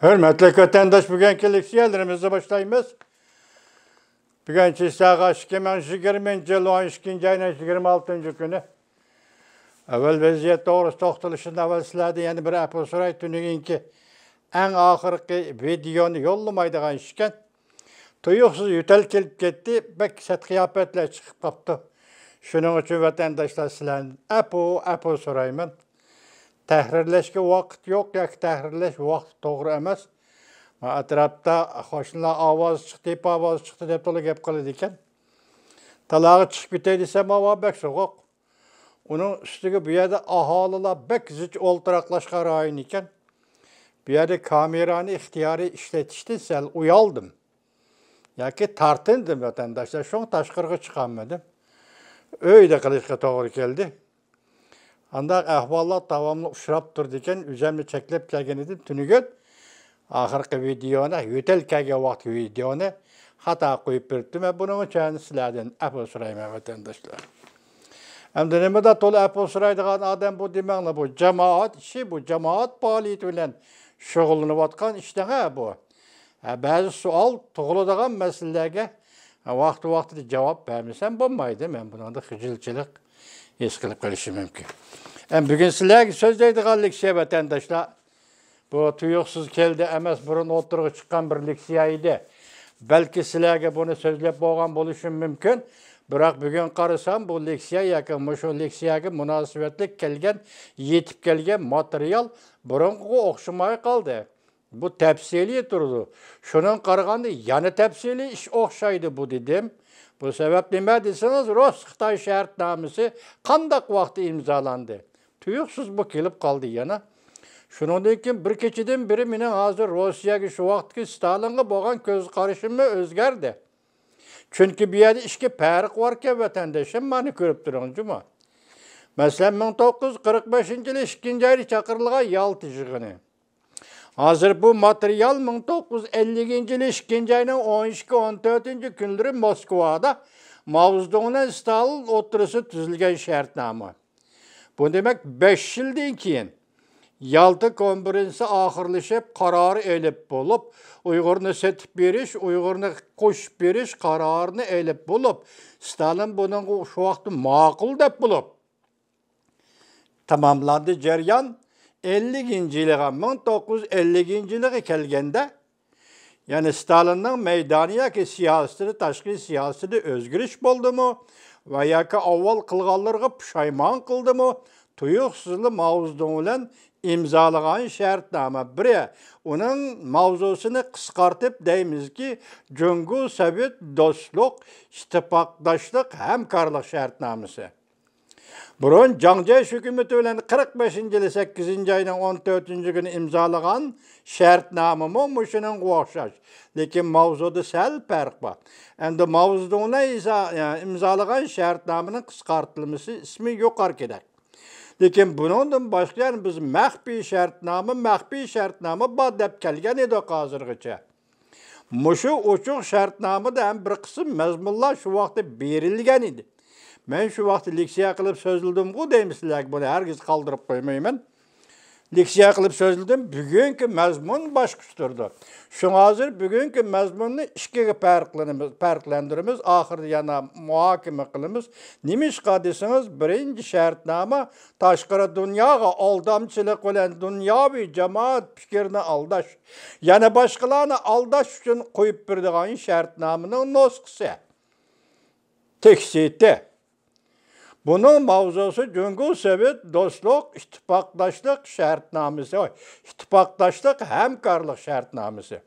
Hörmətli vətəndaş, bugünkü leksiyalarımızı başlayırıq. Bugünkü sağa 2020 yıl 12. ayının 26. günü. Əvvəl vəziyyət doğrusu toxtuluşunda əvvəl sizlərdə yəni bir əpə soray tünüyün ki, ən axırki videonu yollamaydıqan işkən, tuyuqsuz yütəl kelib getdi, bək sət qiyafətlə çıxıb qapdı. Şunun üçün vətəndaşlar sizlərin əpə, əpə sorayım mən. tahrirlashga vaqt yo'q yoki tahrirlash vaqt to'g'ri emas atrofda qo'shnilar ovoz chiqdi deb ovoz chiqdi deb to'la gap qiladi ekan talog'i chiqib ketay desam Onun bak so'g'oq uning ustiga bu yerda aholilar bak zich o'ltiroqlashgan rayon ekan bu yerda kamerani ixtiyoriy ishlatishdi sal uyaldim yoki tortindim vatandoshlar shu tashqariga chiqolmadim uyda qilishga to'g'ri keldi Anda əhvalat davamlı uşrab durdikən üzəmli çəkilib kəgən edib tünügün. Axırqı videonu, yütel kəgə vaxt videonu hata qoyub birdim. Bunun üçün sizlərdən əpə sürəyim vətəndaşlar. Hem de ne de tolu Apple sıraydıgan adam bu demenle bu cemaat işi bu cemaat faaliyeti ile şoğulunu vatkan işte ha bu. Ha, bazı sual tuğuladagan meselelere vaqti vaqtida javob bermasam bo'lmaydi man bunaqada xijilchilik his qilib qolishi mumkin endi bugun sizlarga so'zlaydiganlik şey vatandoshlar bu tuyuqsiz keldi emas burun o'tirg'i chiqqan bir leksiya edi balki sizlarga buni so'zlab bo'lgan bo'lishim mumkin biroq bugun qarasam bu leksiya yoki shu leksiyaga munosibatli kelgan yetib kelgan material burunqiga o'xshamay qoldi Bu tepsili durdu. Şunun qarğandı, yani tepsili iş oxşaydı bu dedim. Bu səbəblə nə desəniz, Rus Xitay şərtnaməsi kandak vakti imzalandı. Tuyuqsuz bu kilip kaldı yana. Şunundan keyin bir keçidən biri mənim hazır Rusiyaga şu vakti Stalinga bolğan göz karışımı özgərdi. Çünkü bir yerdə işki fərq var ki, vətəndaşım məni görüb durun cuma. Məsələn 1945-ci il 2-ci ayı çağırılğan Yalta yığını. Азыр бұ материал 1950 жылы ішкен жайның 13-14 күндірі Москвада Мауыздығына Сталин отырысы түзілген шәртнамы. Бұн демек 5 жылден кейін Ялты конференция ақырлышып, қарары әліп болып, ұйғырны сетіп беріш, ұйғырны қош беріш, қарарыны әліп болып, Сталин бұның шуақты мақыл деп болып. Тамамланды жәрян – 50 yılına, 1950 yılına gelgende, yani Stalin'ın meydaniyaki siyasetini, taşkı siyasetini özgürüş buldu mu? Veya ki avval kılgallarına pişayman kıldı mı? Tuyuksuzlu mavzudun ile imzalagan şartname biri. Onun mavzusunu kıskartıp deyimiz ki, Cungu Sovet dostluk, istipakdaşlık, hemkarlık şartnamesi. Burun Cangceş hükümeti ölen 45. ili 8. ayının 14. günü imzalagan şərtnamımı muşunun qoğuşaş. Lekin mavzudu səl pərq var. Əndi mavzuduğuna isə yəni, e, imzalagan şərtnamının qısqartılması ismi yoxar gedək. Lekin bunundan başqa yəni biz məxfi şərtnamı, məxfi şərtnamı bad dəb kəlgən idi hazırgıca. Muşu uçuq şərtnamı da həm bir qısım məzmunlar şu vaxtda berilgən idi. мен şu вақты лекция қылып сөзілдім ғу деймісілік, бұны әргіз қалдырып калдырып Лексия лекция сөзілдім, сөзүлдүм мәзмұн мазмун күстірді. Шың азыр бүгүнкү мәзмұнны ішкегі паркландырыбыз ақырды яна муакимы қылымыз. немишка қадысыңыз, биринчи шартнама ташқыры дуньяга алдамчылык менен дуньяви жамаат пікеріні алдаш яна башқыланы алдаш үчүн куюп бердиган шартнаманын носкысы тексити Bunun mavzusu cüngül sevit, dostluk, ittifaklaşlık şartnamesi. İttifaklaşlık, hemkarlık şartnamesi.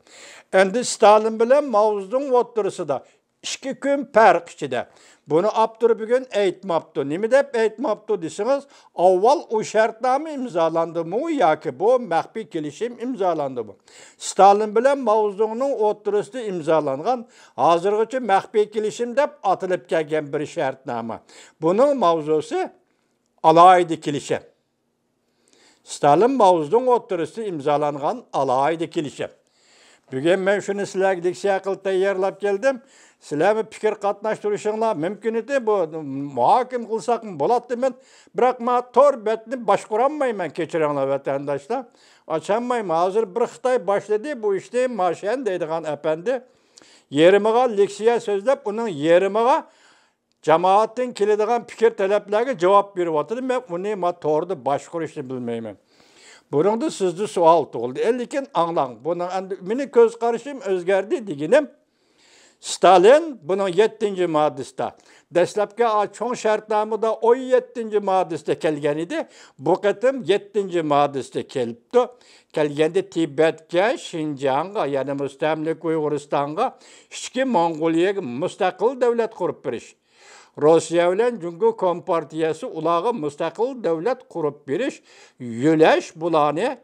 Endi Stalin bile mavzudun oturısı da. İki gün fark içinde. Bunu aptır bir gün eğitmaptı. Nimidep eğitmaptı desiniz. Avval o şartname imzalandı mı ya ki bu mehbi kilişim imzalandı mı? Stalin bilen mavzunun oturusu imzalangan. Hazırgıcı mehbi kilişim de atılıp gelgen bir şartname. Bunun mavzusu alaydı kilişim. Stalin mavzunun oturusu imzalangan alaydı kilişim. Bugün ben şunu sizlere diksiye şey akıl tayyarlap geldim. Sizlere bir fikir katlaştırışınla mümkün idi. Bu muhakim kılsak mı bolattı ben. Bırak ma tor betni başkuranmayım ben keçirenle vatandaşla. Açanmayım. Hazır bir Hıhtay başladı bu işte maşen deydiğen efendi. Yerimiga liksiye sözlep onun yerimiga cemaatin kilidiğen fikir taleplerine cevap bir vatırdım. Ben bunu ma tordu başkuruşunu bilmeyim. Бұрынды сөзді суал oldu Әлікен аңлаң. bunun мені көз karışım өзгерді дегенім. Stalin bunun 7. maddista. Dəstləbki çoğun şərtnamıda o 7. maddista kelgen idi. Bu katım 7. maddista kelibdi. Kelgendi Tibet'ke, Şincan'a, yani Müstemlik Uyguristan'a, Şiki Mongoliya müstakil devlet kurup bir iş. Rusiya ilə Cüngü Kompartiyası ulağı müstəqil dövlət qurub biriş, yüləş bulanı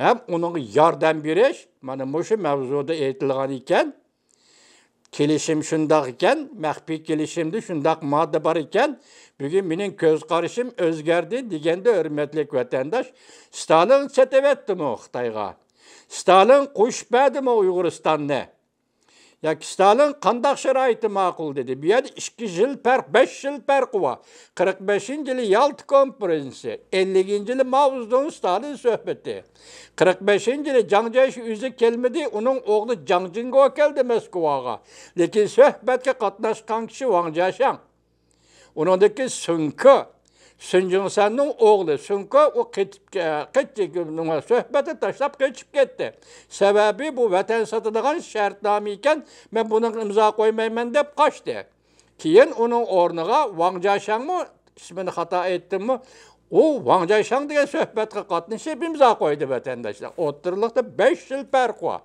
həm onun yardım biriş, mənə məşi məvzuda etilğan ikən, kelişim şundaq ikən, məxfi kelişimdə şundaq maddə var ikən, bugün mənim göz qarışım özgərdi deyəndə hörmətli vətəndaş, Stalin çətəvətdi mi Xitayğa? Stalin qoşbədi mi Uyğuristanı? Сталин қандақ шырайты мақұл деді. Бұяды 2 жыл пәрк, 5 жыл пәрк уа. 45 жылы Ялт конференция, 50 жылы Мауздың Сталин сөхбеті. 45 жылы Жаңжайш үзі келмеді, оның оғлы Жаңжинго келді Москваға. Лекен сөхбетке қатнашқан кіші Ваңжашан. Оныңдекі сүнкі, Süncinsanın oğlu Sünko o ketip, e, ketçi gümrüğüne söhbeti taşlap geçip gitti. Sebebi bu vatan satılan şartname iken ben bunun imza koymayman deyip kaçtı. Keyin onun o'rniga Wang Jiashang mı ismini hata ettim mi? O Wang Jiashang diye söhbetga qatnashib imzo qo'ydi vatandoshlar. O'ttirliqda 5 yil farq bor.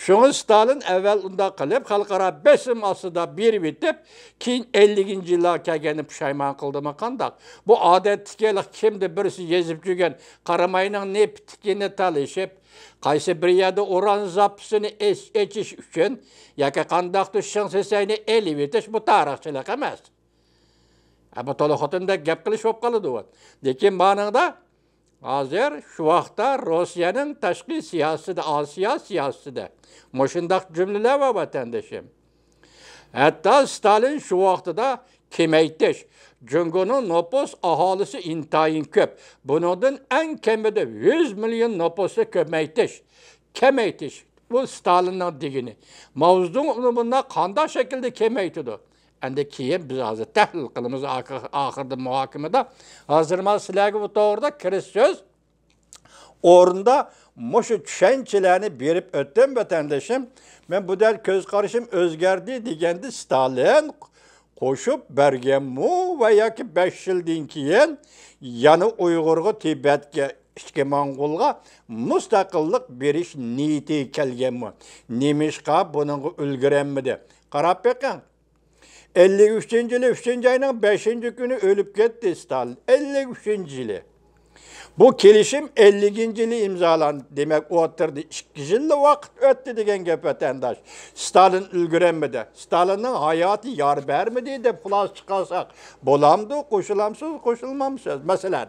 Шоңы Сталин әвәл ұнда қылып, қалқара бәсім асыда бір бітіп, кейін 50-гін жылға кәгені пүшайман қылды ма қандақ. Бұ адетті келіқ кемді бірісі езіп жүген, қарамайының не піткені талешіп, қайсы бір еді оран запысыны әчіш үшін, яке қандақты шыңсы сәйіне әлі бітіш бұ тарақшылық әмәз. Әбі толықытында гәп қылыш болып қалы дұғын. Декен Азер şu вақта Росияның ташқи сиясы да, Асия сиясы да. Мұшындақ жүмліле ба бәтендешім. Әтті Сталин şu вақты да кем нопос ахалысы интайын көп. Бұнудың ән кемеді 100 миллион нопосы көп әйттеш. Бұл Сталиннан дегені. Мауздың бұнда қанда шекілді кем endekiye biz hazır tehlil kılımız ahir, ahirde muhakimede. Hazırma silahı bu doğruda Kristus orunda moşu çençilerini berip ötten vatandaşım. Ben bu der köz karışım özgerdi digendi Stalin koşup bergen mu veya ki 5 yıl dinkiyen yanı Uygur'u Tibet'e İçki Mongolga mustaqillik beriş niyeti kelgen mu? Nemishqa buningga ulguranmidi? Qarab beqing, 53. yılı 3. ayının 5. günü ölüp gitti Stalin. 53. yılı. Bu kelişim 50. yılı imzalan demek o'tirdi. 2 yillik vaqt öttü degan gap vatandosh. Stalin ulguranmidi? Stalin'in hayatı yar bermidi deb xulos chiqarsak, bo'lamdi, qo'shilamsiz, qo'shilmamsiz. Masalan,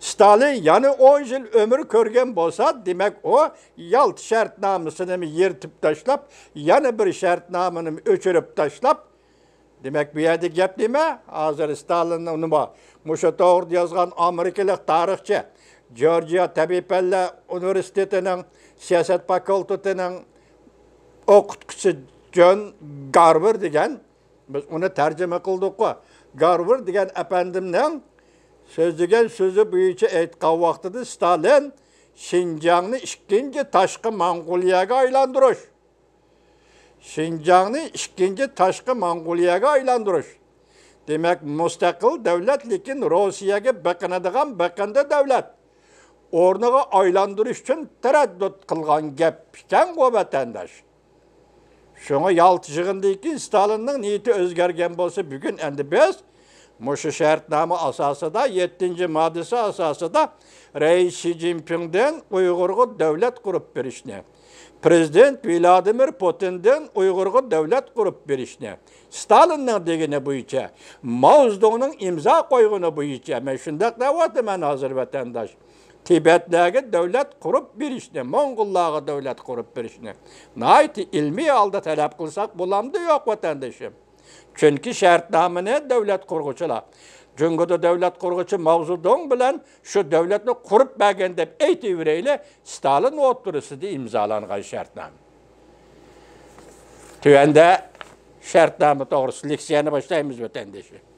Stalin yani 10 yıl ömür körgen bo'lsa, demek o Yalt shartnomasini yırtıp tashlab, yani bir shartnomani öçürüp tashlab, демек бұяде кеп неме азыр сталиннің нима мұшы тоғырды жазған америкалық тарихшы джорджия табипәллә университетінің саясат факультетінің оқытқысы джон гарвер деген біз оны тәржіме қылдық қой гарвер деген әпендімнің сөздіген сөзі бойынша айтқан уақытыда сталин шинжаңны ikkinchi ташқы Монголияға aylantirish Şincanı ikinci taşqı Mongoliyaga aylantirish. Demak, mustaqil davlat lekin Rossiyaga biqinadigan biqindi davlat. O'rniga aylantirish uchun taraddud qilgan gap ekan bu vatandosh. Şuna yalt yığındaki Stalin'in niyeti özgergen bolsa bugün endi biz Muşu şartname asası da 7. maddesi asası da Reis Xi Jinping'den Uygur'u devlet kurup verişine. президент Владимир Путинден ұйғырғы дәулет құрып берішіне, Сталинның дегені бойынша, Мауздоңның имза қойғыны бойынша, мен шындақ дәуаты мән азыр вәтендаш. Тибетнәге құрып берішіне, Монғыллағы дәүләт құрып берішіне. Найты илми алды тәләп қылсақ бұламды жоқ вәтендешім. Чөнки шәртнамыны дәүләт құрғычыла жөңгөдө дәулет құрғычы мавзудоң білән шу дәулетні құрып бәген деп әйті берейлі сталин отырысыды имзаланған шартнам түәнде шартнамы тоғрысы лекцияны баштаймыз өтендеші